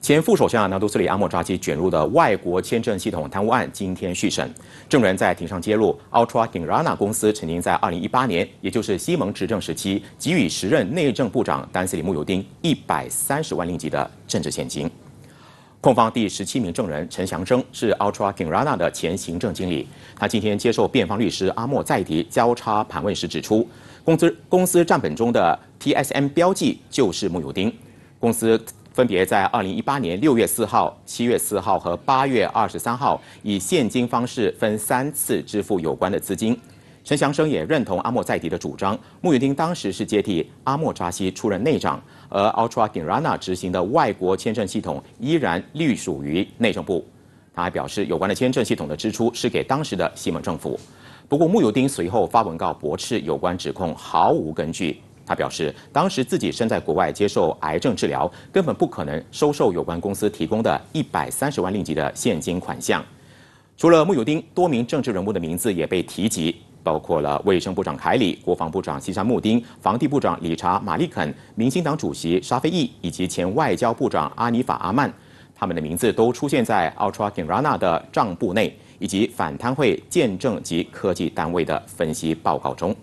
前副首相纳督斯里阿莫扎基卷入的外国签证系统贪污案今天续审。证人在庭上揭露，Ultra Ginarana 公司曾经在2018年，也就是西蒙执政时期，给予时任内政部长丹斯里慕尤丁130万令吉的政治现金。控方第十七名证人陈祥生是 Ultra Ginarana 的前行政经理，他今天接受辩方律师阿莫再迪交叉盘问时指出，公司公司账本中的 TSM 标记就是穆尤丁公司。分别在二零一八年六月四号、七月四号和八月二十三号，以现金方式分三次支付有关的资金。陈祥生也认同阿莫在迪的主张，穆尤丁当时是接替阿莫扎西出任内长，而 Ultra d i r a n a 执行的外国签证系统依然隶属于内政部。他还表示，有关的签证系统的支出是给当时的西蒙政府。不过，穆尤丁随后发文告驳斥有关指控，毫无根据。他表示，当时自己身在国外接受癌症治疗，根本不可能收受有关公司提供的一百三十万令吉的现金款项。除了穆尤丁，多名政治人物的名字也被提及，包括了卫生部长凯里、国防部长西山穆丁、房地部长理查·马利肯、民进党主席沙菲易以及前外交部长阿尼法·阿曼。他们的名字都出现在 Ultra 奥特 r a n a 的账簿内，以及反贪会见证及科技单位的分析报告中。